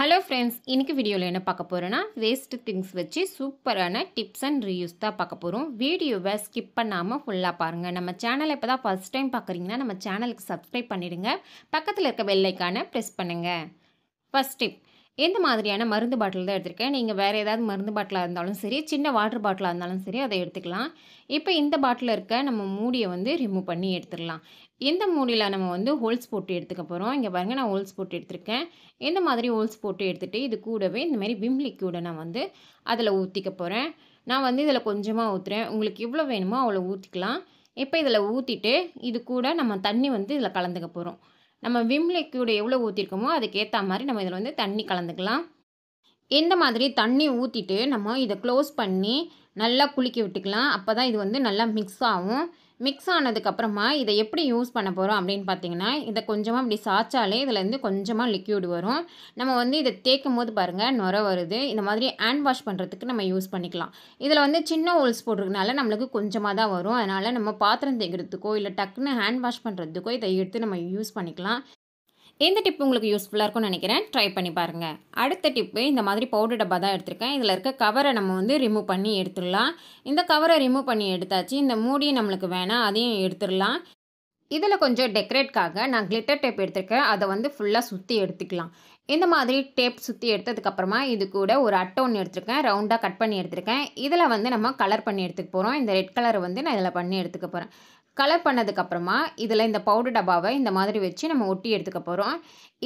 hello friends இன்றைக்கி வீடியோவில் என்ன பார்க்க போகிறேன்னா வேஸ்ட்டு திங்ஸ் வச்சு சூப்பரான டிப்ஸ் அண்ட் ரீயூஸ் தான் பார்க்க போகிறோம் வீடியோவை ஸ்கிப் பண்ணாமல் ஃபுல்லாக பாருங்கள் நம்ம சேனலை இப்போ தான் ஃபஸ்ட் டைம் பார்க்குறீங்கன்னா நம்ம சேனலுக்கு சப்ஸ்கிரைப் பண்ணிவிடுங்க பக்கத்தில் இருக்க பெல்லைக்கான ப்ரெஸ் பண்ணுங்கள் ஃபஸ்ட் டிப் எந்த மாதிரியான மருந்து பாட்டில் தான் எடுத்திருக்கேன் நீங்கள் வேறு ஏதாவது மருந்து பாட்டிலாக இருந்தாலும் சரி சின்ன வாட்டர் பாட்டிலாக இருந்தாலும் சரி அதை எடுத்துக்கலாம் இப்போ இந்த பாட்டில் இருக்க நம்ம மூடியை வந்து ரிமூவ் பண்ணி எடுத்துடலாம் இந்த மூடியில் நம்ம வந்து ஹோல்ஸ் போட்டு எடுத்துக்க போகிறோம் இங்கே பாருங்கள் நான் ஹோல்ஸ் போட்டு எடுத்திருக்கேன் இந்த மாதிரி ஹோல்ஸ் போட்டு எடுத்துகிட்டு இது கூடவே இந்த மாதிரி விம் கூட நான் வந்து அதில் ஊற்றிக்க போகிறேன் நான் வந்து இதில் கொஞ்சமாக ஊற்றுறேன் உங்களுக்கு எவ்வளோ வேணுமோ அவ்வளோ ஊற்றிக்கலாம் இப்போ இதில் ஊற்றிட்டு இது கூட நம்ம தண்ணி வந்து இதில் கலந்துக்க போகிறோம் நம்ம விம் லிக்யூடு எவ்வளோ ஊற்றிருக்கோமோ அதுக்கேற்ற மாதிரி நம்ம இதில் வந்து தண்ணி கலந்துக்கலாம் இந்த மாதிரி தண்ணி ஊற்றிட்டு நம்ம இதை க்ளோஸ் பண்ணி நல்லா குளிக்க விட்டுக்கலாம் அப்போ தான் இது வந்து நல்லா மிக்ஸ் ஆகும் மிக்ஸ் ஆனதுக்கப்புறமா இதை எப்படி யூஸ் பண்ண போகிறோம் அப்படின்னு பார்த்தீங்கன்னா இதை கொஞ்சமாக இப்படி சாய்ச்சாலே இதுலேருந்து கொஞ்சமாக லிக்யூடு வரும் நம்ம வந்து இதை தேய்க்கும் போது பாருங்கள் நுர வருது இந்த மாதிரி ஹேண்ட் வாஷ் பண்ணுறதுக்கு நம்ம யூஸ் பண்ணிக்கலாம் இதில் வந்து சின்ன ஹோல்ஸ் போட்டிருக்கனால நம்மளுக்கு கொஞ்சமாக தான் வரும் அதனால் நம்ம பாத்திரம் தேய்க்கிறதுக்கோ இல்லை டக்குன்னு ஹேண்ட் வாஷ் பண்ணுறதுக்கோ இதை எடுத்து நம்ம யூஸ் பண்ணிக்கலாம் இந்த டிப் உங்களுக்கு யூஸ்ஃபுல்லாக இருக்கும்னு நினைக்கிறேன் ட்ரை பண்ணி பாருங்கள் அடுத்த டிப்பு இந்த மாதிரி பவுடர் டப்பா தான் எடுத்திருக்கேன் இதில் இருக்க கவரை நம்ம வந்து ரிமூவ் பண்ணி எடுத்துடலாம் இந்த கவரை ரிமூவ் பண்ணி எடுத்தாச்சு இந்த மூடியை நம்மளுக்கு வேணாம் அதையும் எடுத்துடலாம் இதில் கொஞ்சம் டெக்கரேட்காக நான் கிளிட்டர் டேப் எடுத்திருக்கேன் அதை வந்து ஃபுல்லாக சுற்றி எடுத்துக்கலாம் இந்த மாதிரி டேப் சுற்றி எடுத்ததுக்கப்புறமா இது கூட ஒரு அட்டை ஒன்று எடுத்திருக்கேன் ரவுண்டாக கட் பண்ணி எடுத்திருக்கேன் இதில் வந்து நம்ம கலர் பண்ணி எடுத்துக்க போகிறோம் இந்த ரெட் கலரை வந்து நான் இதில் பண்ணி எடுத்துக்க போகிறேன் கலர் பண்ணதுக்கப்புறமா இதில் இந்த பவுடர் டப்பாவை இந்த மாதிரி வச்சு நம்ம ஒட்டி எடுத்துக்க போகிறோம்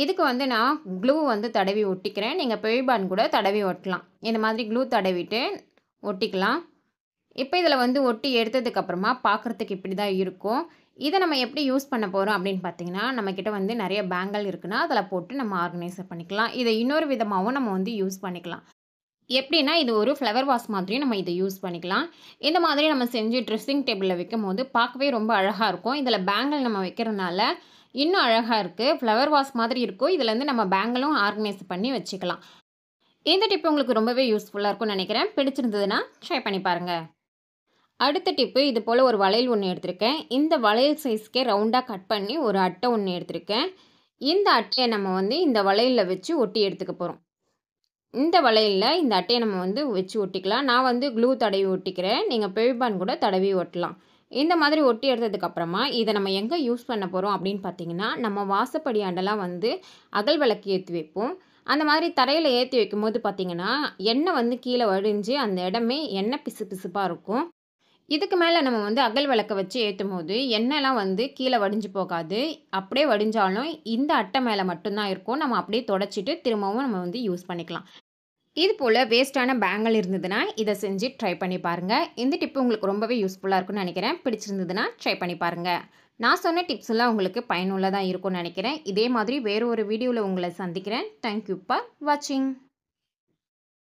இதுக்கு வந்து நான் க்ளூ வந்து தடவி ஒட்டிக்கிறேன் நீங்கள் பெய்பான் கூட தடவி ஒட்டலாம் இந்த மாதிரி க்ளூ தடவிட்டு ஒட்டிக்கலாம் இப்போ இதில் வந்து ஒட்டி எடுத்ததுக்கப்புறமா பார்க்குறதுக்கு இப்படி தான் இருக்கும் இதை நம்ம எப்படி யூஸ் பண்ண போகிறோம் அப்படின்னு பார்த்தீங்கன்னா நம்மக்கிட்ட வந்து நிறைய பேங்கல் இருக்குன்னா அதில் போட்டு நம்ம ஆர்கனைஸ் பண்ணிக்கலாம் இதை இன்னொரு விதமாகவும் நம்ம வந்து யூஸ் பண்ணிக்கலாம் எப்படின்னா இது ஒரு ஃப்ளவர் வாஷ் மாதிரி நம்ம இதை யூஸ் பண்ணிக்கலாம் இந்த மாதிரி நம்ம செஞ்சு ட்ரெஸ்ஸிங் டேபிளில் வைக்கும் போது பார்க்கவே ரொம்ப அழகாக இருக்கும் இதில் பேங்கிள் நம்ம வைக்கிறதுனால இன்னும் அழகாக இருக்குது ஃப்ளவர் வாஷ் மாதிரி இருக்கும் இதுலேருந்து நம்ம பேங்கிளும் ஆர்கனைஸ் பண்ணி வச்சுக்கலாம் இந்த டிப்பு உங்களுக்கு ரொம்பவே யூஸ்ஃபுல்லாக இருக்கும்னு நினைக்கிறேன் பிடிச்சிருந்ததுன்னா ஷேர் பண்ணி பாருங்கள் அடுத்த டிப்பு இது போல் ஒரு வளையல் ஒன்று எடுத்திருக்கேன் இந்த வளையல் சைஸ்க்கே ரவுண்டாக கட் பண்ணி ஒரு அட்டை ஒன்று எடுத்திருக்கேன் இந்த அட்டையை நம்ம வந்து இந்த வளையலில் வச்சு ஒட்டி எடுத்துக்க போகிறோம் இந்த வளையலில் இந்த அட்டையை நம்ம வந்து வச்சு ஒட்டிக்கலாம் நான் வந்து க்ளூ தடவி ஒட்டிக்கிறேன் நீங்கள் பெவிபான் கூட தடவி ஒட்டலாம் இந்த மாதிரி ஒட்டி எடுத்ததுக்கப்புறமா இதை நம்ம எங்கே யூஸ் பண்ண போகிறோம் அப்படின்னு பார்த்தீங்கன்னா நம்ம வாசப்படியாண்டெல்லாம் வந்து அகல் விளக்கு ஏற்றி வைப்போம் அந்த மாதிரி தரையில் ஏற்றி வைக்கும்போது பார்த்திங்கன்னா எண்ணெய் வந்து கீழே வடிஞ்சு அந்த இடமே எண்ணெய் பிசு பிசுப்பாக இருக்கும் இதுக்கு மேலே நம்ம வந்து அகல் விளக்கை வச்சு ஏற்றும் போது எண்ணெய்லாம் வந்து கீழே வடிஞ்சு போகாது அப்படியே வடிஞ்சாலும் இந்த அட்டை மேலே மட்டும்தான் இருக்கும் நம்ம அப்படியே தொடச்சிட்டு திரும்பவும் நம்ம வந்து யூஸ் பண்ணிக்கலாம் இது போல் வேஸ்ட்டான பேங்கல் இருந்ததுன்னா இதை செஞ்சு ட்ரை பண்ணி பாருங்கள் இந்த டிப்பு உங்களுக்கு ரொம்பவே யூஸ்ஃபுல்லாக இருக்கும்னு நினைக்கிறேன் பிடிச்சிருந்ததுன்னா ட்ரை பண்ணி பாருங்கள் நான் சொன்ன டிப்ஸ் எல்லாம் உங்களுக்கு பயனுள்ளதாக இருக்கும்னு நினைக்கிறேன் இதே மாதிரி வேறு ஒரு வீடியோவில் உங்களை சந்திக்கிறேன் தேங்க்யூ ஃபார் வாட்சிங்